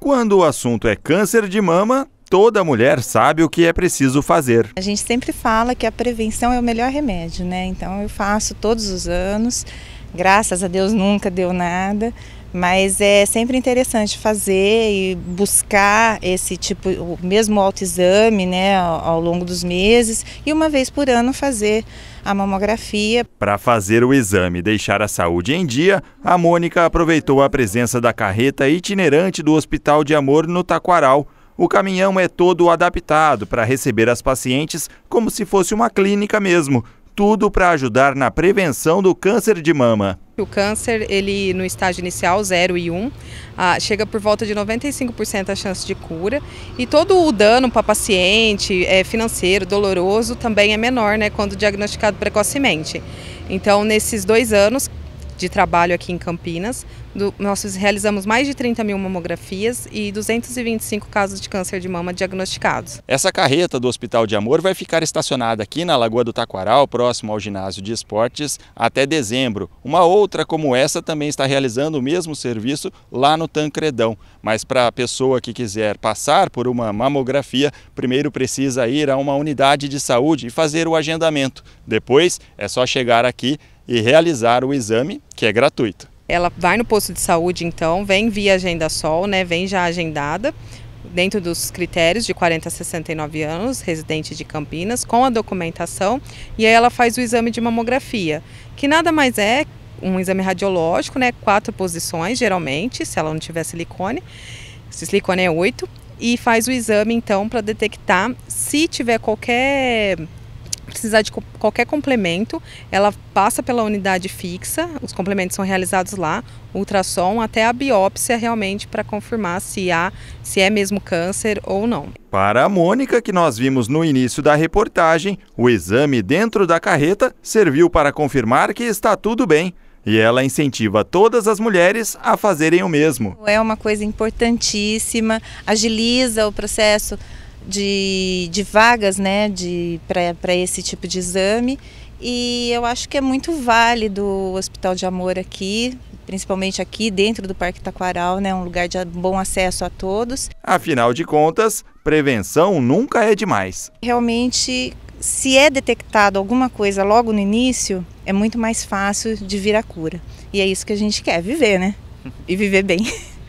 Quando o assunto é câncer de mama, toda mulher sabe o que é preciso fazer. A gente sempre fala que a prevenção é o melhor remédio, né? Então eu faço todos os anos. Graças a Deus nunca deu nada. Mas é sempre interessante fazer e buscar esse tipo, o mesmo autoexame né, ao, ao longo dos meses e uma vez por ano fazer a mamografia. Para fazer o exame e deixar a saúde em dia, a Mônica aproveitou a presença da carreta itinerante do Hospital de Amor no Taquaral. O caminhão é todo adaptado para receber as pacientes como se fosse uma clínica mesmo tudo para ajudar na prevenção do câncer de mama. O câncer, ele no estágio inicial 0 e 1, um, ah, chega por volta de 95% a chance de cura. E todo o dano para paciente, é, financeiro, doloroso, também é menor né, quando diagnosticado precocemente. Então, nesses dois anos, de trabalho aqui em Campinas. Do, nós realizamos mais de 30 mil mamografias e 225 casos de câncer de mama diagnosticados. Essa carreta do Hospital de Amor vai ficar estacionada aqui na Lagoa do Taquaral, próximo ao ginásio de esportes, até dezembro. Uma outra como essa também está realizando o mesmo serviço lá no Tancredão. Mas para a pessoa que quiser passar por uma mamografia, primeiro precisa ir a uma unidade de saúde e fazer o agendamento. Depois é só chegar aqui e realizar o exame, que é gratuito. Ela vai no posto de saúde, então, vem via Agenda Sol, né, vem já agendada, dentro dos critérios de 40 a 69 anos, residente de Campinas, com a documentação, e aí ela faz o exame de mamografia, que nada mais é um exame radiológico, né? Quatro posições, geralmente, se ela não tiver silicone. Se silicone é oito. E faz o exame, então, para detectar se tiver qualquer precisar de qualquer complemento, ela passa pela unidade fixa, os complementos são realizados lá, ultrassom até a biópsia realmente para confirmar se há, se é mesmo câncer ou não. Para a Mônica, que nós vimos no início da reportagem, o exame dentro da carreta serviu para confirmar que está tudo bem. E ela incentiva todas as mulheres a fazerem o mesmo. É uma coisa importantíssima, agiliza o processo de, de vagas né, para esse tipo de exame. E eu acho que é muito válido o Hospital de Amor aqui, principalmente aqui dentro do Parque Taquaral, né, um lugar de bom acesso a todos. Afinal de contas, prevenção nunca é demais. Realmente, se é detectado alguma coisa logo no início, é muito mais fácil de vir a cura. E é isso que a gente quer, viver, né? E viver bem.